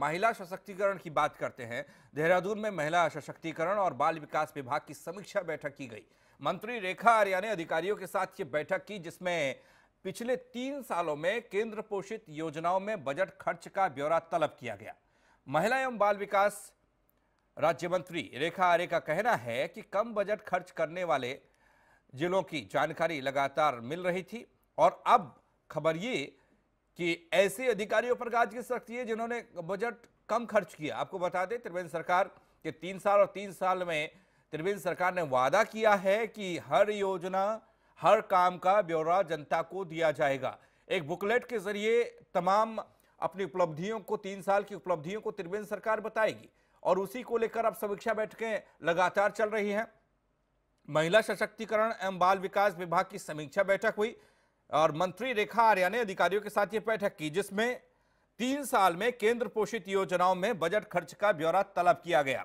महिला सशक्तिकरण की बात करते हैं देहरादून में महिला सशक्तिकरण और बाल विकास विभाग की समीक्षा बैठक की गई मंत्री रेखा आर्या ने अधिकारियों के साथ ये बैठक की जिसमें पिछले तीन सालों में केंद्र पोषित योजनाओं में बजट खर्च का ब्यौरा तलब किया गया महिला एवं बाल विकास राज्य मंत्री रेखा आर्य का कहना है कि कम बजट खर्च करने वाले जिलों की जानकारी लगातार मिल रही थी और अब खबर ये कि ऐसे अधिकारियों पर गाज की सख्ती है जिन्होंने बजट कम खर्च किया आपको बता दें त्रिवेंद्र सरकार के तीन साल और तीन साल में त्रिवेंद्र सरकार ने वादा किया है कि हर योजना हर काम का ब्यौरा जनता को दिया जाएगा एक बुकलेट के जरिए तमाम अपनी उपलब्धियों को तीन साल की उपलब्धियों को त्रिवेंद्र सरकार बताएगी और उसी को लेकर अब समीक्षा बैठकें लगातार चल रही हैं महिला सशक्तिकरण एवं बाल विकास विभाग की समीक्षा बैठक हुई और मंत्री रेखा आर्या ने अधिकारियों के साथ ये बैठक की जिसमें तीन साल में केंद्र पोषित योजनाओं में बजट खर्च का ब्यौरा तलब किया गया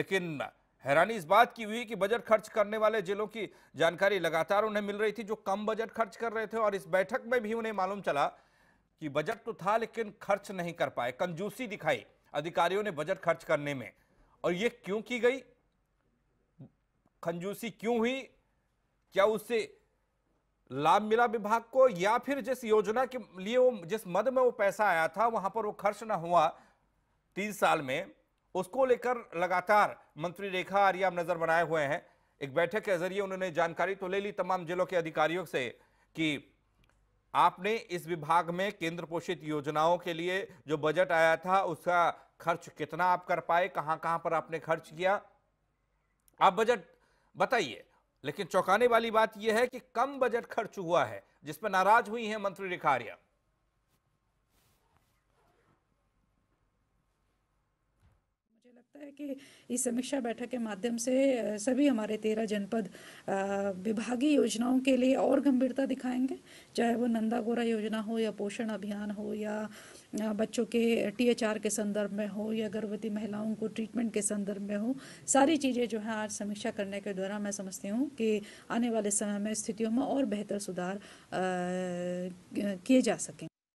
लेकिन हैरानी इस बात की हुई कि बजट खर्च करने वाले जिलों की जानकारी लगातार उन्हें मिल रही थी जो कम बजट खर्च कर रहे थे और इस बैठक में भी उन्हें मालूम चला कि बजट तो था लेकिन खर्च नहीं कर पाए कंजूसी दिखाई अधिकारियों ने बजट खर्च करने में और ये क्यों की गई कंजूसी क्यों हुई क्या उससे लाभ मिला विभाग को या फिर जिस योजना के लिए वो जिस मद में वो पैसा आया था वहां पर वो खर्च ना हुआ तीन साल में उसको लेकर लगातार मंत्री रेखा आर्या नजर बनाए हुए हैं एक बैठक के जरिए उन्होंने जानकारी तो ले ली तमाम जिलों के अधिकारियों से कि आपने इस विभाग में केंद्र पोषित योजनाओं के लिए जो बजट आया था उसका खर्च कितना आप कर पाए कहां कहां पर आपने खर्च किया आप बजट बताइए लेकिन चौंकाने वाली बात यह है कि कम बजट खर्च हुआ है जिसमें नाराज हुई है मंत्री रिखारिया लगता है कि इस समीक्षा बैठक के माध्यम से सभी हमारे तेरह जनपद विभागीय योजनाओं के लिए और गंभीरता दिखाएंगे चाहे वो नंदा गोरा योजना हो या पोषण अभियान हो या बच्चों के टी के संदर्भ में हो या गर्भवती महिलाओं को ट्रीटमेंट के संदर्भ में हो सारी चीज़ें जो है आज समीक्षा करने के द्वारा मैं समझती हूँ कि आने वाले समय में स्थितियों में और बेहतर सुधार किए जा सकें